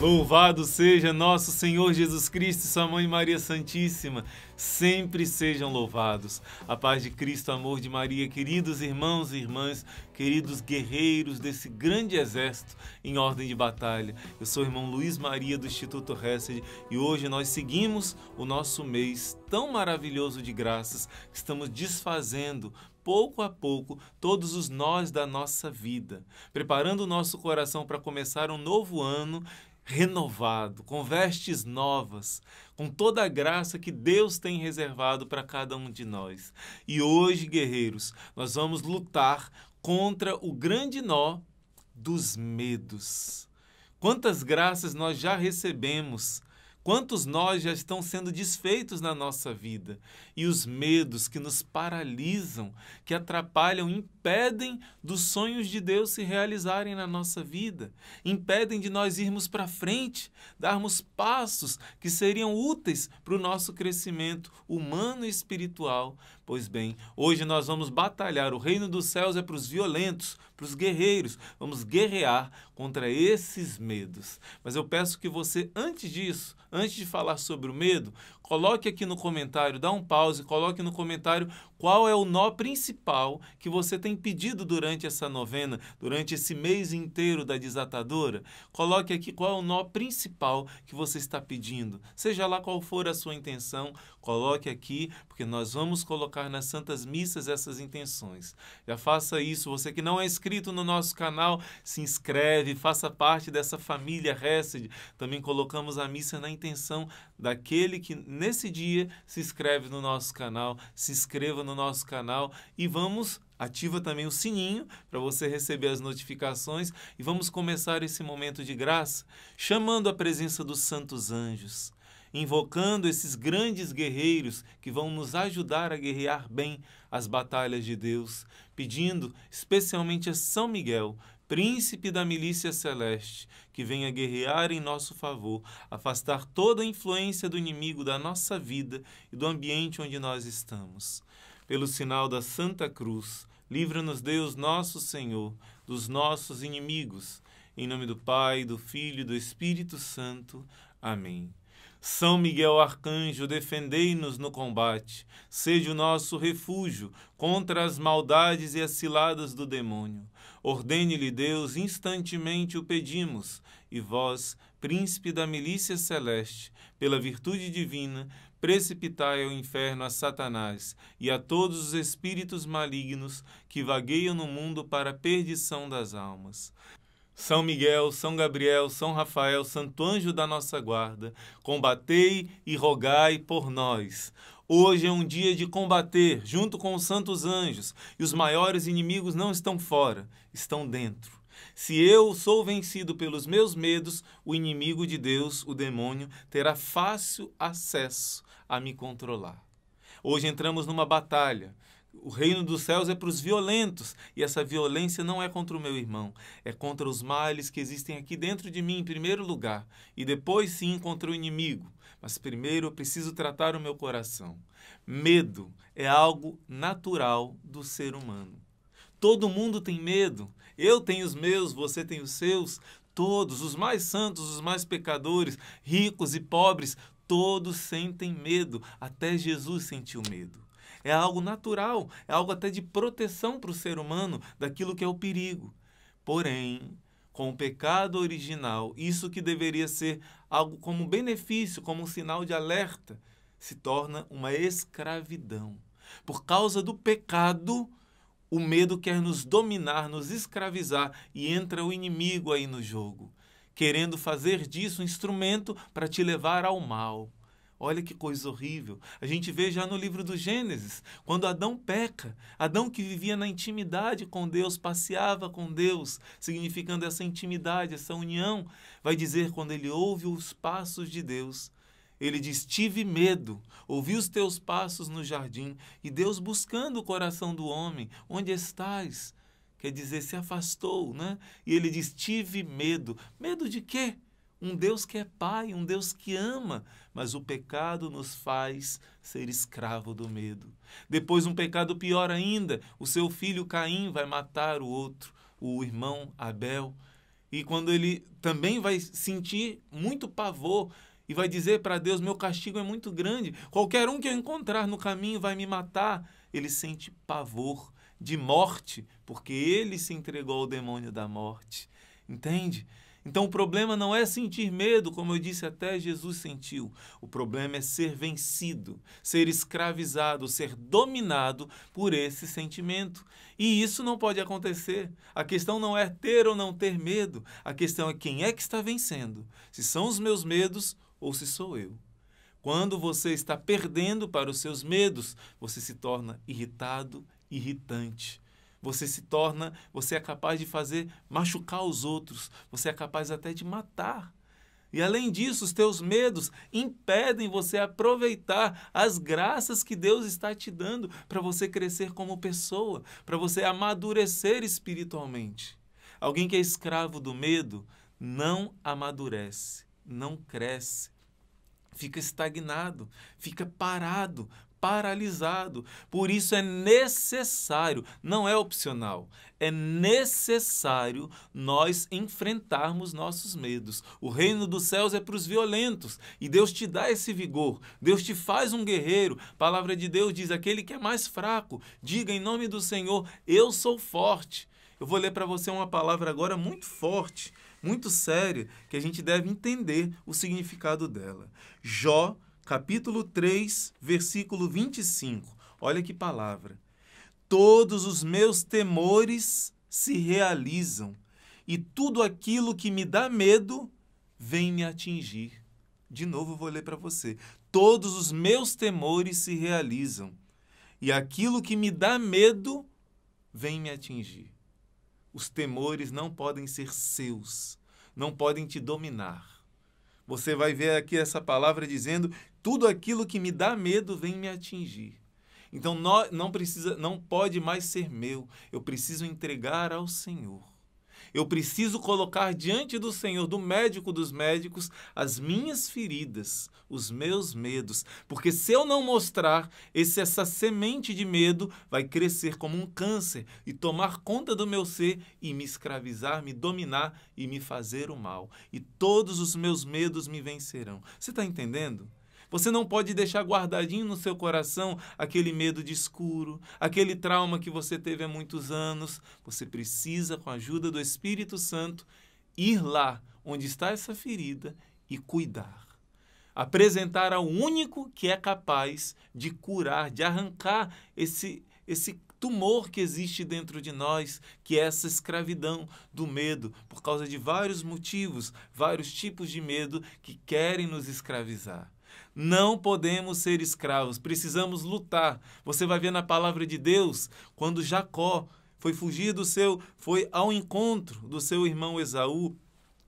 Louvado seja nosso Senhor Jesus Cristo e sua mãe Maria Santíssima, sempre sejam louvados. A paz de Cristo, amor de Maria, queridos irmãos e irmãs, queridos guerreiros desse grande exército em ordem de batalha. Eu sou o irmão Luiz Maria do Instituto Hesed e hoje nós seguimos o nosso mês tão maravilhoso de graças estamos desfazendo pouco a pouco todos os nós da nossa vida, preparando o nosso coração para começar um novo ano renovado, com vestes novas, com toda a graça que Deus tem reservado para cada um de nós. E hoje, guerreiros, nós vamos lutar contra o grande nó dos medos. Quantas graças nós já recebemos Quantos nós já estão sendo desfeitos na nossa vida? E os medos que nos paralisam, que atrapalham, impedem dos sonhos de Deus se realizarem na nossa vida, impedem de nós irmos para frente, darmos passos que seriam úteis para o nosso crescimento humano e espiritual, Pois bem, hoje nós vamos batalhar. O reino dos céus é para os violentos, para os guerreiros. Vamos guerrear contra esses medos. Mas eu peço que você, antes disso, antes de falar sobre o medo, Coloque aqui no comentário, dá um pause, coloque no comentário qual é o nó principal que você tem pedido durante essa novena, durante esse mês inteiro da desatadora. Coloque aqui qual é o nó principal que você está pedindo. Seja lá qual for a sua intenção, coloque aqui, porque nós vamos colocar nas Santas Missas essas intenções. Já faça isso. Você que não é inscrito no nosso canal, se inscreve, faça parte dessa família Hesed. Também colocamos a missa na intenção daquele que nesse dia se inscreve no nosso canal, se inscreva no nosso canal e vamos ativa também o sininho para você receber as notificações e vamos começar esse momento de graça chamando a presença dos santos anjos invocando esses grandes guerreiros que vão nos ajudar a guerrear bem as batalhas de Deus, pedindo especialmente a São Miguel príncipe da milícia celeste, que venha guerrear em nosso favor, afastar toda a influência do inimigo da nossa vida e do ambiente onde nós estamos. Pelo sinal da Santa Cruz, livra-nos Deus nosso Senhor dos nossos inimigos. Em nome do Pai, do Filho e do Espírito Santo. Amém. São Miguel Arcanjo, defendei-nos no combate. Seja o nosso refúgio contra as maldades e as ciladas do demônio. Ordene-lhe Deus, instantemente o pedimos. E vós, príncipe da milícia celeste, pela virtude divina, precipitai ao inferno a Satanás e a todos os espíritos malignos que vagueiam no mundo para a perdição das almas. São Miguel, São Gabriel, São Rafael, Santo Anjo da nossa guarda, combatei e rogai por nós. Hoje é um dia de combater, junto com os santos anjos, e os maiores inimigos não estão fora, estão dentro. Se eu sou vencido pelos meus medos, o inimigo de Deus, o demônio, terá fácil acesso a me controlar. Hoje entramos numa batalha o reino dos céus é para os violentos, e essa violência não é contra o meu irmão, é contra os males que existem aqui dentro de mim em primeiro lugar, e depois sim contra o inimigo. Mas primeiro eu preciso tratar o meu coração. Medo é algo natural do ser humano. Todo mundo tem medo. Eu tenho os meus, você tem os seus. Todos, os mais santos, os mais pecadores, ricos e pobres, todos sentem medo. Até Jesus sentiu medo é algo natural, é algo até de proteção para o ser humano daquilo que é o perigo. Porém, com o pecado original, isso que deveria ser algo como benefício, como um sinal de alerta, se torna uma escravidão. Por causa do pecado, o medo quer nos dominar, nos escravizar e entra o inimigo aí no jogo, querendo fazer disso um instrumento para te levar ao mal. Olha que coisa horrível. A gente vê já no livro do Gênesis, quando Adão peca, Adão que vivia na intimidade com Deus, passeava com Deus, significando essa intimidade, essa união, vai dizer quando ele ouve os passos de Deus, ele diz: Tive medo, ouvi os teus passos no jardim, e Deus buscando o coração do homem: Onde estás? Quer dizer, se afastou, né? E ele diz: Tive medo. Medo de quê? Um Deus que é pai, um Deus que ama, mas o pecado nos faz ser escravo do medo. Depois, um pecado pior ainda: o seu filho Caim vai matar o outro, o irmão Abel. E quando ele também vai sentir muito pavor e vai dizer para Deus: Meu castigo é muito grande, qualquer um que eu encontrar no caminho vai me matar. Ele sente pavor de morte, porque ele se entregou ao demônio da morte. Entende? Então o problema não é sentir medo, como eu disse, até Jesus sentiu. O problema é ser vencido, ser escravizado, ser dominado por esse sentimento. E isso não pode acontecer. A questão não é ter ou não ter medo, a questão é quem é que está vencendo: se são os meus medos ou se sou eu. Quando você está perdendo para os seus medos, você se torna irritado, irritante. Você se torna, você é capaz de fazer machucar os outros, você é capaz até de matar. E além disso, os teus medos impedem você aproveitar as graças que Deus está te dando para você crescer como pessoa, para você amadurecer espiritualmente. Alguém que é escravo do medo não amadurece, não cresce, fica estagnado, fica parado, paralisado. Por isso é necessário, não é opcional, é necessário nós enfrentarmos nossos medos. O reino dos céus é para os violentos e Deus te dá esse vigor. Deus te faz um guerreiro. A palavra de Deus diz: aquele que é mais fraco, diga em nome do Senhor, eu sou forte. Eu vou ler para você uma palavra agora muito forte, muito séria, que a gente deve entender o significado dela. Jó capítulo 3, versículo 25. Olha que palavra. Todos os meus temores se realizam e tudo aquilo que me dá medo vem me atingir. De novo vou ler para você. Todos os meus temores se realizam e aquilo que me dá medo vem me atingir. Os temores não podem ser seus, não podem te dominar. Você vai ver aqui essa palavra dizendo tudo aquilo que me dá medo vem me atingir. Então não, não precisa, não pode mais ser meu. Eu preciso entregar ao Senhor. Eu preciso colocar diante do Senhor, do médico dos médicos, as minhas feridas, os meus medos, porque se eu não mostrar, esse, essa semente de medo vai crescer como um câncer e tomar conta do meu ser e me escravizar, me dominar e me fazer o mal. E todos os meus medos me vencerão. Você está entendendo? Você não pode deixar guardadinho no seu coração aquele medo de escuro, aquele trauma que você teve há muitos anos. Você precisa, com a ajuda do Espírito Santo, ir lá onde está essa ferida e cuidar. Apresentar ao único que é capaz de curar, de arrancar esse, esse tumor que existe dentro de nós, que é essa escravidão do medo, por causa de vários motivos, vários tipos de medo que querem nos escravizar. Não podemos ser escravos, precisamos lutar. Você vai ver na palavra de Deus quando Jacó foi fugir do seu, foi ao encontro do seu irmão Esaú.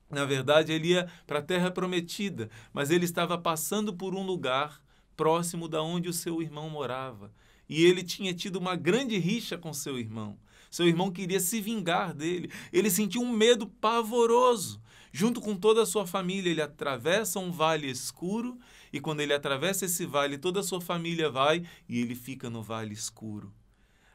Na verdade, ele ia para a terra prometida, mas ele estava passando por um lugar próximo da onde o seu irmão morava. E ele tinha tido uma grande rixa com seu irmão. Seu irmão queria se vingar dele. Ele sentiu um medo pavoroso. Junto com toda a sua família, ele atravessa um vale escuro e quando ele atravessa esse vale, toda a sua família vai e ele fica no vale escuro.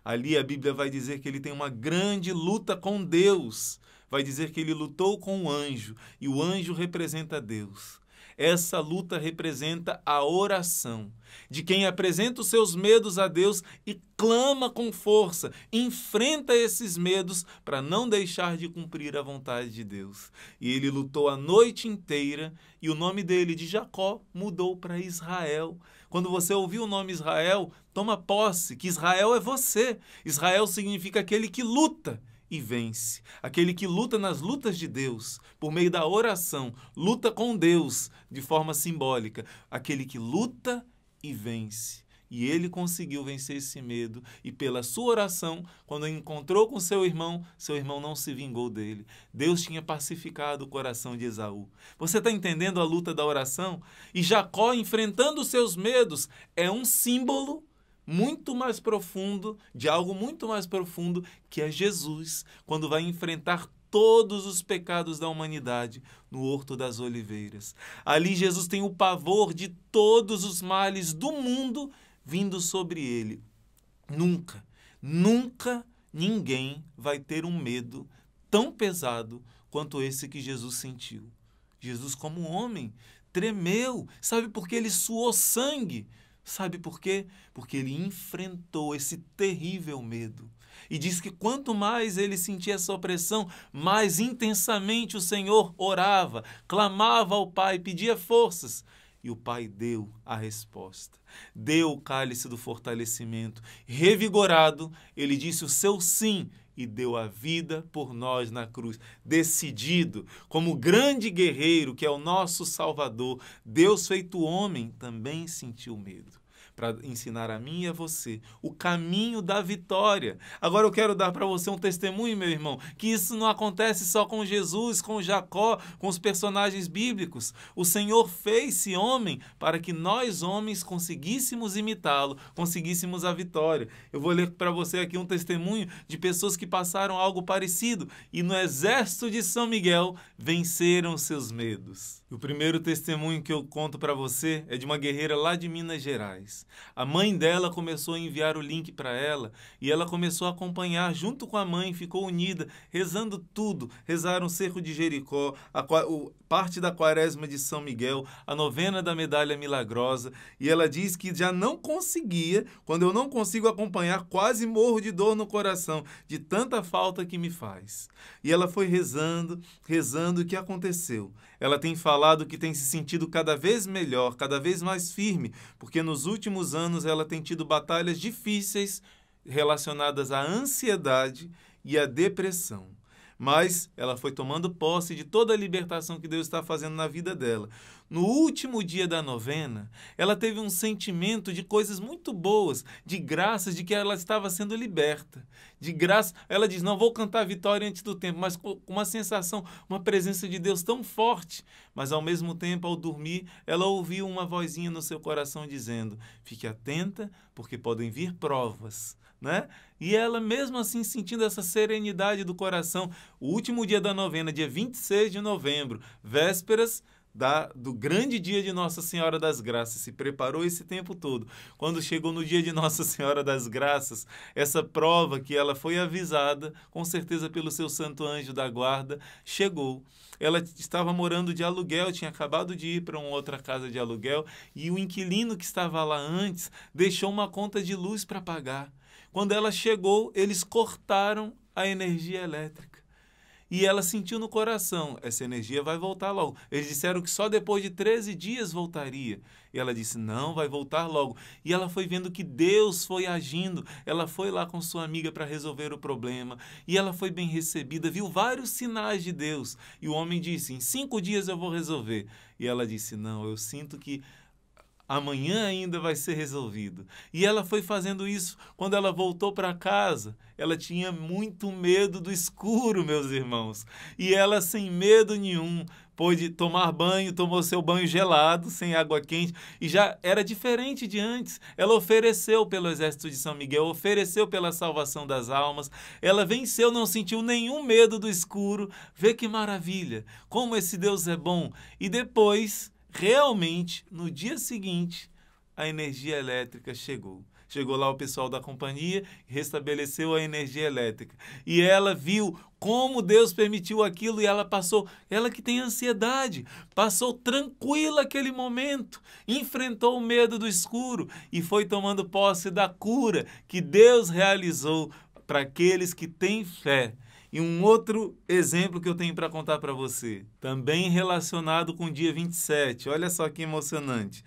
Ali a Bíblia vai dizer que ele tem uma grande luta com Deus. Vai dizer que ele lutou com o anjo e o anjo representa Deus. Essa luta representa a oração de quem apresenta os seus medos a Deus e clama com força, enfrenta esses medos para não deixar de cumprir a vontade de Deus. E ele lutou a noite inteira e o nome dele de Jacó mudou para Israel. Quando você ouvir o nome Israel, toma posse que Israel é você. Israel significa aquele que luta e vence. Aquele que luta nas lutas de Deus, por meio da oração, luta com Deus de forma simbólica. Aquele que luta e vence. E ele conseguiu vencer esse medo, e pela sua oração, quando encontrou com seu irmão, seu irmão não se vingou dele. Deus tinha pacificado o coração de Esaú. Você está entendendo a luta da oração? E Jacó, enfrentando os seus medos, é um símbolo muito mais profundo, de algo muito mais profundo, que é Jesus, quando vai enfrentar todos os pecados da humanidade no Horto das Oliveiras. Ali Jesus tem o pavor de todos os males do mundo vindo sobre ele. Nunca, nunca ninguém vai ter um medo tão pesado quanto esse que Jesus sentiu. Jesus, como homem, tremeu, sabe porque ele suou sangue Sabe por quê? Porque ele enfrentou esse terrível medo. E diz que quanto mais ele sentia essa opressão, mais intensamente o Senhor orava, clamava ao Pai, pedia forças. E o Pai deu a resposta. Deu o cálice do fortalecimento. Revigorado, ele disse: O seu sim e deu a vida por nós na cruz. Decidido, como grande guerreiro que é o nosso Salvador, Deus feito homem também sentiu medo para ensinar a mim e a você o caminho da vitória. Agora eu quero dar para você um testemunho, meu irmão, que isso não acontece só com Jesus, com Jacó, com os personagens bíblicos. O Senhor fez-se homem para que nós, homens, conseguíssemos imitá-lo, conseguíssemos a vitória. Eu vou ler para você aqui um testemunho de pessoas que passaram algo parecido e no exército de São Miguel venceram seus medos. E o primeiro testemunho que eu conto para você é de uma guerreira lá de Minas Gerais. A mãe dela começou a enviar o link para ela e ela começou a acompanhar junto com a mãe, ficou unida, rezando tudo. Rezaram o Cerco de Jericó, a, o, parte da Quaresma de São Miguel, a novena da Medalha Milagrosa. E ela diz que já não conseguia, quando eu não consigo acompanhar, quase morro de dor no coração, de tanta falta que me faz. E ela foi rezando, rezando, o que aconteceu? Ela tem falado falado que tem se sentido cada vez melhor, cada vez mais firme, porque nos últimos anos ela tem tido batalhas difíceis relacionadas à ansiedade e à depressão. Mas ela foi tomando posse de toda a libertação que Deus está fazendo na vida dela no último dia da novena, ela teve um sentimento de coisas muito boas, de graças, de que ela estava sendo liberta. De graça, ela diz: Não vou cantar a vitória antes do tempo, mas com uma sensação, uma presença de Deus tão forte. Mas ao mesmo tempo, ao dormir, ela ouviu uma vozinha no seu coração dizendo: Fique atenta, porque podem vir provas. Né? E ela, mesmo assim, sentindo essa serenidade do coração, o último dia da novena, dia 26 de novembro, vésperas da, do grande dia de Nossa Senhora das Graças. Se preparou esse tempo todo. Quando chegou no dia de Nossa Senhora das Graças, essa prova que ela foi avisada, com certeza pelo seu santo anjo da guarda, chegou. Ela estava morando de aluguel, tinha acabado de ir para uma outra casa de aluguel e o inquilino que estava lá antes deixou uma conta de luz para pagar. Quando ela chegou, eles cortaram a energia elétrica e ela sentiu no coração: essa energia vai voltar logo. Eles disseram que só depois de 13 dias voltaria. E ela disse: não, vai voltar logo. E ela foi vendo que Deus foi agindo. Ela foi lá com sua amiga para resolver o problema. E ela foi bem recebida, viu vários sinais de Deus. E o homem disse: em cinco dias eu vou resolver. E ela disse: não, eu sinto que amanhã ainda vai ser resolvido. E ela foi fazendo isso. Quando ela voltou para casa, ela tinha muito medo do escuro, meus irmãos. E ela, sem medo nenhum, pôde tomar banho, tomou seu banho gelado, sem água quente, e já era diferente de antes. Ela ofereceu pelo exército de São Miguel, ofereceu pela salvação das almas, ela venceu, não sentiu nenhum medo do escuro. Vê que maravilha! Como esse Deus é bom! E depois realmente, no dia seguinte, a energia elétrica chegou. Chegou lá o pessoal da companhia, restabeleceu a energia elétrica. E ela viu como Deus permitiu aquilo e ela passou, ela que tem ansiedade, passou tranquila aquele momento, enfrentou o medo do escuro e foi tomando posse da cura que Deus realizou para aqueles que têm fé e um outro exemplo que eu tenho para contar para você, também relacionado com o dia 27. Olha só que emocionante.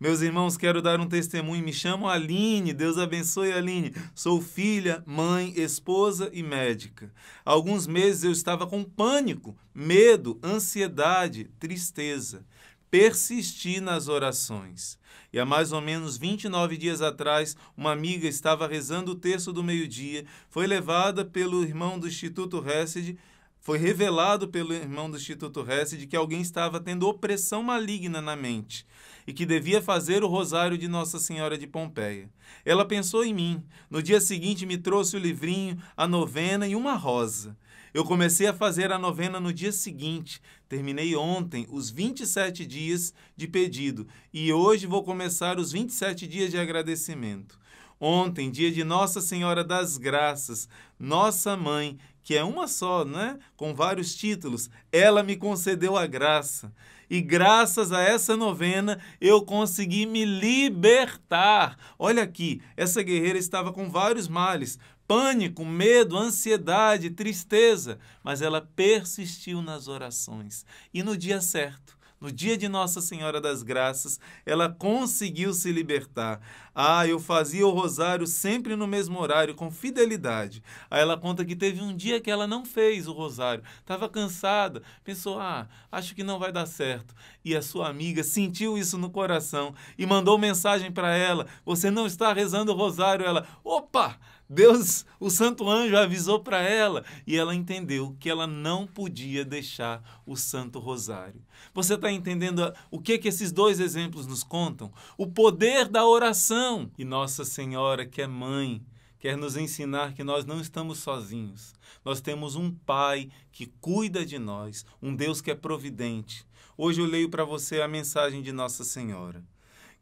Meus irmãos, quero dar um testemunho. Me chamo Aline, Deus abençoe Aline. Sou filha, mãe, esposa e médica. Há alguns meses eu estava com pânico, medo, ansiedade, tristeza persistir nas orações. E há mais ou menos 29 dias atrás, uma amiga estava rezando o terço do meio-dia, foi levada pelo irmão do Instituto Hesed, foi revelado pelo irmão do Instituto Hesed que alguém estava tendo opressão maligna na mente e que devia fazer o rosário de Nossa Senhora de Pompeia. Ela pensou em mim. No dia seguinte me trouxe o livrinho, a novena e uma rosa. Eu comecei a fazer a novena no dia seguinte, terminei ontem os 27 dias de pedido e hoje vou começar os 27 dias de agradecimento. Ontem, dia de Nossa Senhora das Graças, Nossa Mãe, que é uma só, né? Com vários títulos, ela me concedeu a graça. E graças a essa novena eu consegui me libertar. Olha aqui, essa guerreira estava com vários males, pânico, medo, ansiedade, tristeza, mas ela persistiu nas orações. E no dia certo, no dia de Nossa Senhora das Graças, ela conseguiu se libertar. Ah, eu fazia o rosário sempre no mesmo horário, com fidelidade. Aí ela conta que teve um dia que ela não fez o rosário, estava cansada, pensou: ah, acho que não vai dar certo. E a sua amiga sentiu isso no coração e mandou mensagem para ela: você não está rezando o rosário. Ela, opa! Deus, o santo anjo avisou para ela e ela entendeu que ela não podia deixar o Santo Rosário. Você está entendendo o que, que esses dois exemplos nos contam? O poder da oração não! E Nossa Senhora, que é mãe, quer nos ensinar que nós não estamos sozinhos. Nós temos um Pai que cuida de nós, um Deus que é providente. Hoje eu leio para você a mensagem de Nossa Senhora.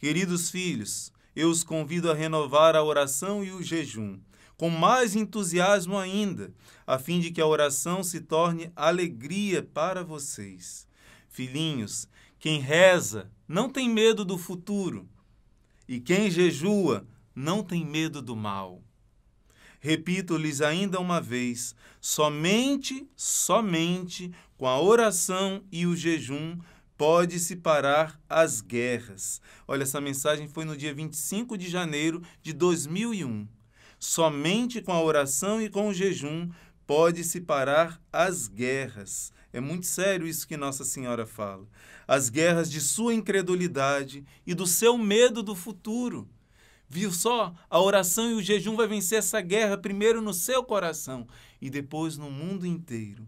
Queridos filhos, eu os convido a renovar a oração e o jejum, com mais entusiasmo ainda, a fim de que a oração se torne alegria para vocês. Filhinhos, quem reza não tem medo do futuro e quem jejua não tem medo do mal. Repito-lhes ainda uma vez: somente, somente com a oração e o jejum pode-se parar as guerras. Olha, essa mensagem foi no dia 25 de janeiro de 2001. Somente com a oração e com o jejum pode-se parar as guerras. É muito sério isso que Nossa Senhora fala. As guerras de sua incredulidade e do seu medo do futuro. Viu só? A oração e o jejum vai vencer essa guerra primeiro no seu coração e depois no mundo inteiro.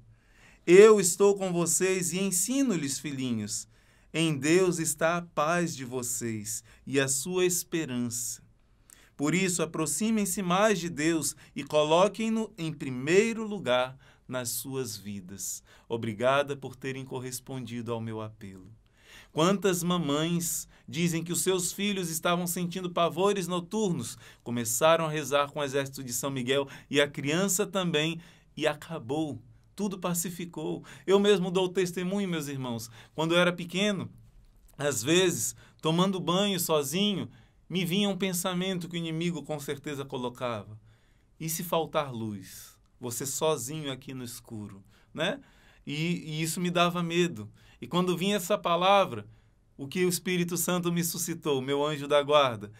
Eu estou com vocês e ensino-lhes, filhinhos. Em Deus está a paz de vocês e a sua esperança. Por isso, aproximem-se mais de Deus e coloquem-no em primeiro lugar nas suas vidas. Obrigada por terem correspondido ao meu apelo. Quantas mamães dizem que os seus filhos estavam sentindo pavores noturnos, começaram a rezar com o exército de São Miguel e a criança também, e acabou. Tudo pacificou. Eu mesmo dou testemunho, meus irmãos. Quando eu era pequeno, às vezes, tomando banho sozinho, me vinha um pensamento que o inimigo com certeza colocava: e se faltar luz? você sozinho aqui no escuro, né? E, e, isso me dava medo. E quando vinha essa palavra, o que o Espírito Santo me suscitou, meu anjo da guarda,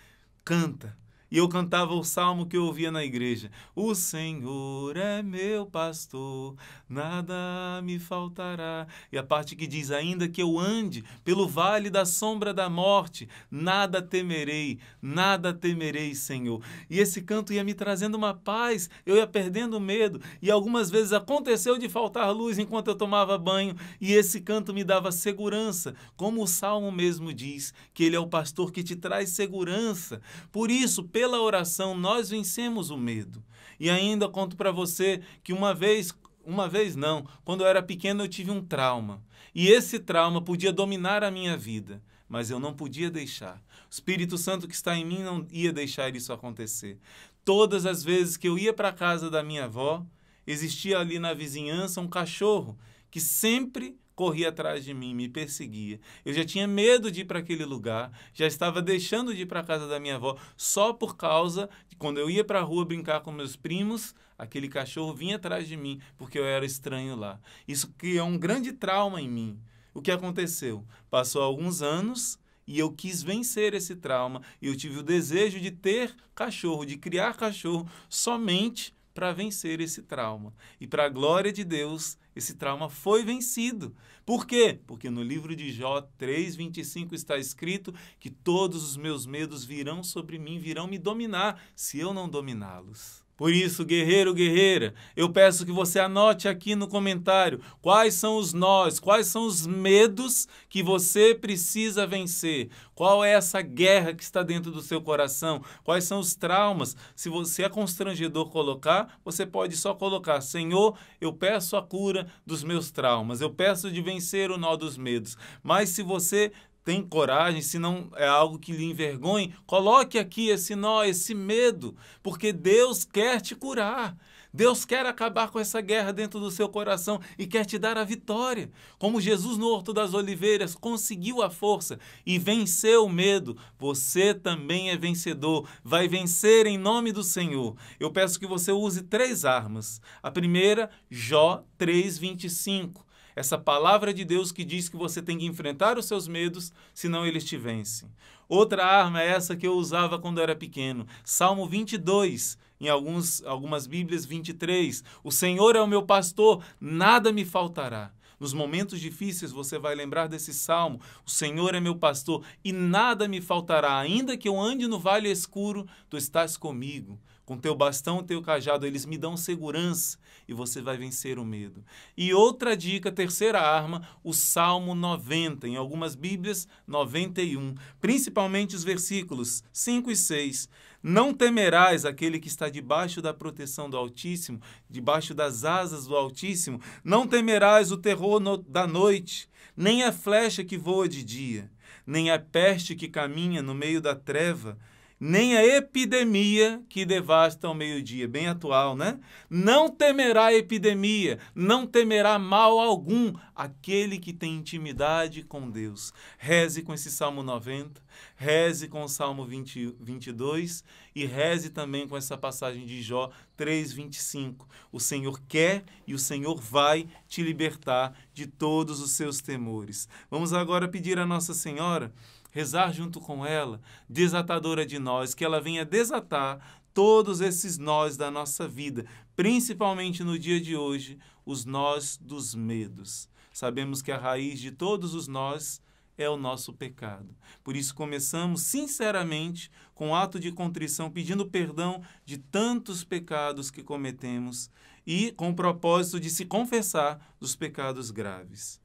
canta, e eu cantava o salmo que eu ouvia na igreja. O Senhor é meu pastor, nada me faltará. E a parte que diz: Ainda que eu ande pelo vale da sombra da morte, nada temerei, nada temerei, Senhor. E esse canto ia me trazendo uma paz, eu ia perdendo medo. E algumas vezes aconteceu de faltar luz enquanto eu tomava banho, e esse canto me dava segurança, como o salmo mesmo diz, que ele é o pastor que te traz segurança. Por isso, pela oração nós vencemos o medo. E ainda conto para você que uma vez, uma vez não, quando eu era pequeno eu tive um trauma. E esse trauma podia dominar a minha vida, mas eu não podia deixar. O Espírito Santo que está em mim não ia deixar isso acontecer. Todas as vezes que eu ia para a casa da minha avó, existia ali na vizinhança um cachorro que sempre corria atrás de mim, me perseguia. Eu já tinha medo de ir para aquele lugar, já estava deixando de ir para a casa da minha avó só por causa de quando eu ia para a rua brincar com meus primos, aquele cachorro vinha atrás de mim porque eu era estranho lá. Isso criou um grande trauma em mim. O que aconteceu? Passou alguns anos e eu quis vencer esse trauma e eu tive o desejo de ter cachorro, de criar cachorro somente para vencer esse trauma. E para a glória de Deus, esse trauma foi vencido. Por quê? Porque no livro de Jó 3:25 está escrito que todos os meus medos virão sobre mim, virão me dominar, se eu não dominá-los. Por isso, guerreiro, guerreira, eu peço que você anote aqui no comentário quais são os nós, quais são os medos que você precisa vencer, qual é essa guerra que está dentro do seu coração, quais são os traumas. Se você é constrangedor colocar, você pode só colocar: Senhor, eu peço a cura dos meus traumas, eu peço de vencer o nó dos medos. Mas se você tem coragem, se não é algo que lhe envergonhe, coloque aqui esse nó, esse medo, porque Deus quer te curar. Deus quer acabar com essa guerra dentro do seu coração e quer te dar a vitória. Como Jesus no Horto das Oliveiras conseguiu a força e venceu o medo, você também é vencedor, vai vencer em nome do Senhor. Eu peço que você use três armas. A primeira, Jó 3,25 essa palavra de Deus que diz que você tem que enfrentar os seus medos, senão eles te vencem. Outra arma é essa que eu usava quando era pequeno. Salmo 22, em alguns, algumas Bíblias 23. O Senhor é o meu pastor, nada me faltará. Nos momentos difíceis você vai lembrar desse salmo: O Senhor é meu pastor e nada me faltará, ainda que eu ande no vale escuro, tu estás comigo. Com teu bastão, teu cajado, eles me dão segurança e você vai vencer o medo. E outra dica, terceira arma, o Salmo 90, em algumas Bíblias 91, principalmente os versículos 5 e 6. Não temerás aquele que está debaixo da proteção do Altíssimo, debaixo das asas do Altíssimo. Não temerás o terror no, da noite, nem a flecha que voa de dia, nem a peste que caminha no meio da treva nem a epidemia que devasta o meio-dia. Bem atual, né? Não temerá epidemia, não temerá mal algum aquele que tem intimidade com Deus. Reze com esse Salmo 90, reze com o Salmo 20, 22 e reze também com essa passagem de Jó 3,25. O Senhor quer e o Senhor vai te libertar de todos os seus temores. Vamos agora pedir a Nossa Senhora rezar junto com ela, desatadora de nós, que ela venha desatar todos esses nós da nossa vida, principalmente no dia de hoje, os nós dos medos. Sabemos que a raiz de todos os nós é o nosso pecado. Por isso, começamos sinceramente com o ato de contrição, pedindo perdão de tantos pecados que cometemos e com o propósito de se confessar dos pecados graves.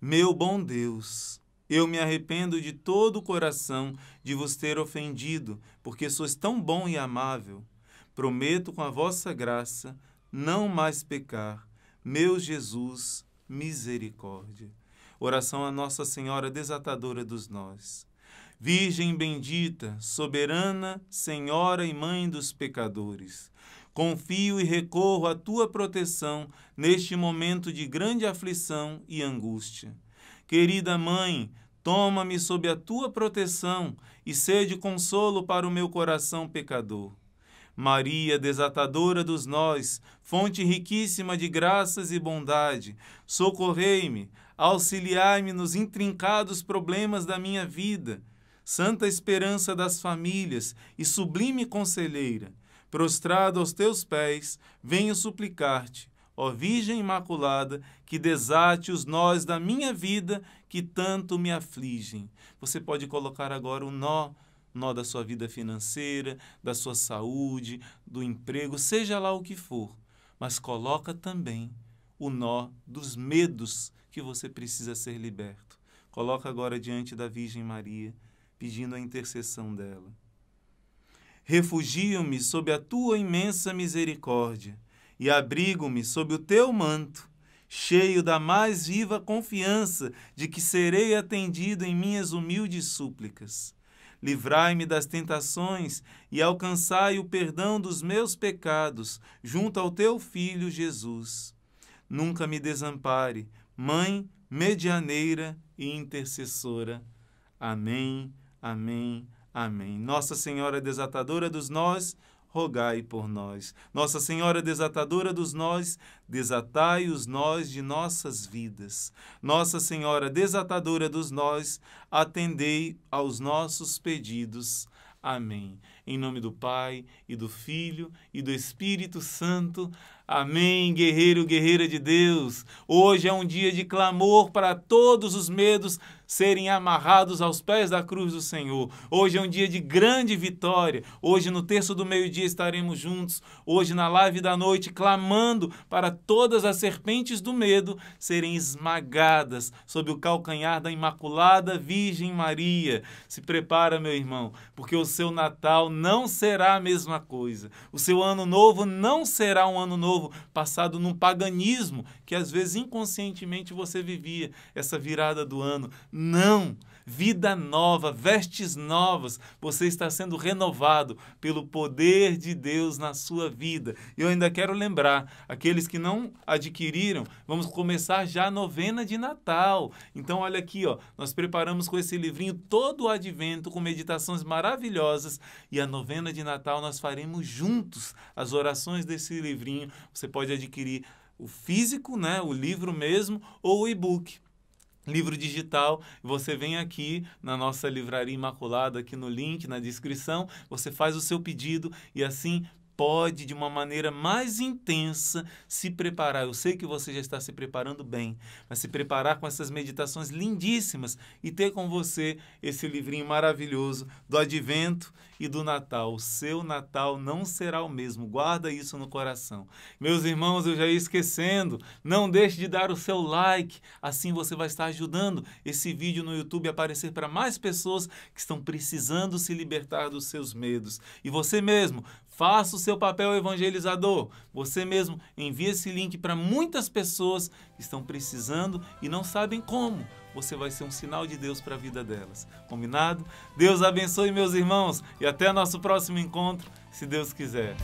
Meu bom Deus, eu me arrependo de todo o coração de vos ter ofendido, porque sois tão bom e amável. Prometo com a vossa graça não mais pecar. Meu Jesus, misericórdia. Oração a Nossa Senhora Desatadora dos Nós. Virgem bendita, soberana, Senhora e Mãe dos pecadores. Confio e recorro à tua proteção neste momento de grande aflição e angústia. Querida mãe, toma-me sob a tua proteção e sede consolo para o meu coração pecador. Maria, desatadora dos nós, fonte riquíssima de graças e bondade, socorrei-me, auxiliai-me nos intrincados problemas da minha vida. Santa esperança das famílias e sublime conselheira, prostrado aos teus pés, venho suplicar-te ó Virgem Imaculada, que desate os nós da minha vida que tanto me afligem. Você pode colocar agora o nó, nó da sua vida financeira, da sua saúde, do emprego, seja lá o que for, mas coloca também o nó dos medos que você precisa ser liberto. Coloca agora diante da Virgem Maria, pedindo a intercessão dela. Refugio-me sob a tua imensa misericórdia e abrigo-me sob o teu manto, cheio da mais viva confiança de que serei atendido em minhas humildes súplicas. Livrai-me das tentações e alcançai o perdão dos meus pecados junto ao teu filho Jesus. Nunca me desampare, mãe medianeira e intercessora. Amém. Amém. Amém. Nossa Senhora desatadora dos nós, rogai por nós. Nossa Senhora desatadora dos nós, desatai os nós de nossas vidas. Nossa Senhora desatadora dos nós, atendei aos nossos pedidos. Amém. Em nome do Pai, e do Filho, e do Espírito Santo. Amém, guerreiro, guerreira de Deus. Hoje é um dia de clamor para todos os medos serem amarrados aos pés da cruz do Senhor. Hoje é um dia de grande vitória. Hoje, no terço do meio-dia, estaremos juntos. Hoje, na live da noite, clamando para todas as serpentes do medo serem esmagadas sob o calcanhar da Imaculada Virgem Maria. Se prepara, meu irmão, porque o seu Natal não será a mesma coisa. O seu ano novo não será um ano novo passado num paganismo que às vezes inconscientemente você vivia essa virada do ano. Não! Vida nova, vestes novas, você está sendo renovado pelo poder de Deus na sua vida. E eu ainda quero lembrar, aqueles que não adquiriram, vamos começar já a novena de Natal. Então, olha aqui, ó, nós preparamos com esse livrinho todo o advento, com meditações maravilhosas e a novena de Natal nós faremos juntos as orações desse livrinho. Você pode adquirir o físico, né, o livro mesmo, ou o e-book livro digital. Você vem aqui na nossa livraria imaculada, aqui no link, na descrição, você faz o seu pedido e assim pode, de uma maneira mais intensa, se preparar. Eu sei que você já está se preparando bem, mas se preparar com essas meditações lindíssimas e ter com você esse livrinho maravilhoso do Advento e do Natal. O seu Natal não será o mesmo. Guarda isso no coração. Meus irmãos, eu já ia esquecendo. Não deixe de dar o seu like. Assim você vai estar ajudando esse vídeo no YouTube a aparecer para mais pessoas que estão precisando se libertar dos seus medos. E você mesmo Faça o seu papel evangelizador. Você mesmo envia esse link para muitas pessoas que estão precisando e não sabem como. Você vai ser um sinal de Deus para a vida delas. Combinado? Deus abençoe, meus irmãos, e até nosso próximo encontro, se Deus quiser.